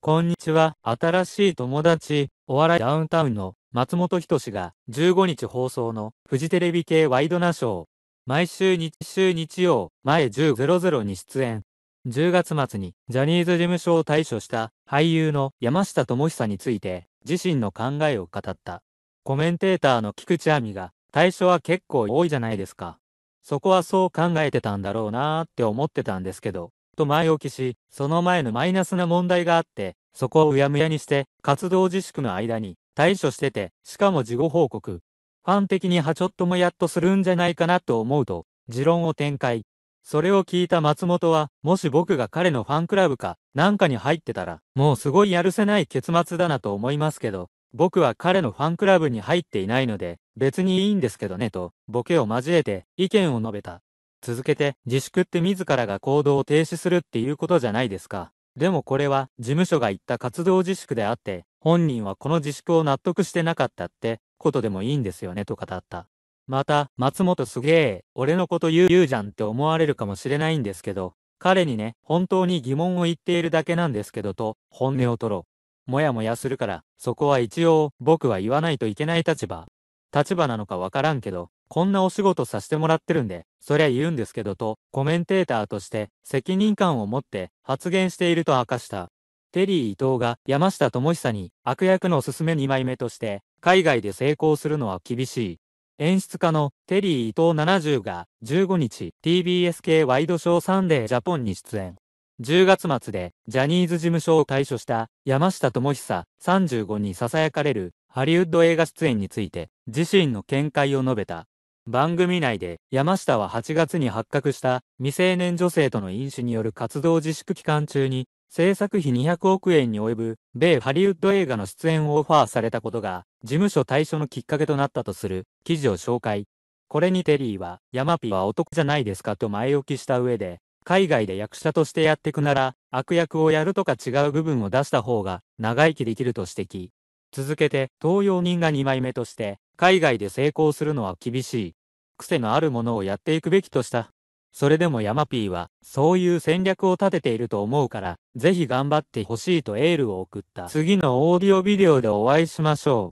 こんにちは。新しい友達、お笑いダウンタウンの松本人志が15日放送のフジテレビ系ワイドナショー、毎週日週日曜、前10.00に出演。10月末にジャニーズ事務所を退所した俳優の山下智久について自身の考えを語った。コメンテーターの菊池亜美が対所は結構多いじゃないですか。そこはそう考えてたんだろうなーって思ってたんですけど、と前置きし、その前のマイナスな問題があって、そこをうやむやにして、活動自粛の間に対処してて、しかも事後報告。ファン的にはちょっともやっとするんじゃないかなと思うと、持論を展開。それを聞いた松本は、もし僕が彼のファンクラブか、なんかに入ってたら、もうすごいやるせない結末だなと思いますけど、僕は彼のファンクラブに入っていないので、別にいいんですけどねと、ボケを交えて意見を述べた。続けて、自粛って自らが行動を停止するっていうことじゃないですか。でもこれは、事務所が言った活動自粛であって、本人はこの自粛を納得してなかったってことでもいいんですよねと語った。また、松本すげえ、俺のこと言う言うじゃんって思われるかもしれないんですけど、彼にね、本当に疑問を言っているだけなんですけどと、本音を取ろう。もやもやするから、そこは一応、僕は言わないといけない立場。立場なのかわからんけど、こんなお仕事させてもらってるんで、そりゃ言うんですけどと、コメンテーターとして責任感を持って発言していると明かした。テリー伊藤が山下智久に悪役のおすすめ2枚目として、海外で成功するのは厳しい。演出家のテリー伊藤70が15日 TBS 系ワイドショーサンデージャポンに出演。10月末でジャニーズ事務所を退所した山下智久35に囁かれるハリウッド映画出演について自身の見解を述べた。番組内で山下は8月に発覚した未成年女性との飲酒による活動自粛期間中に制作費200億円に及ぶ米ハリウッド映画の出演をオファーされたことが事務所退所のきっかけとなったとする記事を紹介。これにテリーは、山ピは男じゃないですかと前置きした上で、海外で役者としてやってくなら、悪役をやるとか違う部分を出した方が長生きできると指摘。続けて、東洋人が2枚目として、海外で成功するのは厳しい。癖のあるものをやっていくべきとした。それでもヤマピーは、そういう戦略を立てていると思うから、ぜひ頑張ってほしいとエールを送った。次のオーディオビデオでお会いしましょう。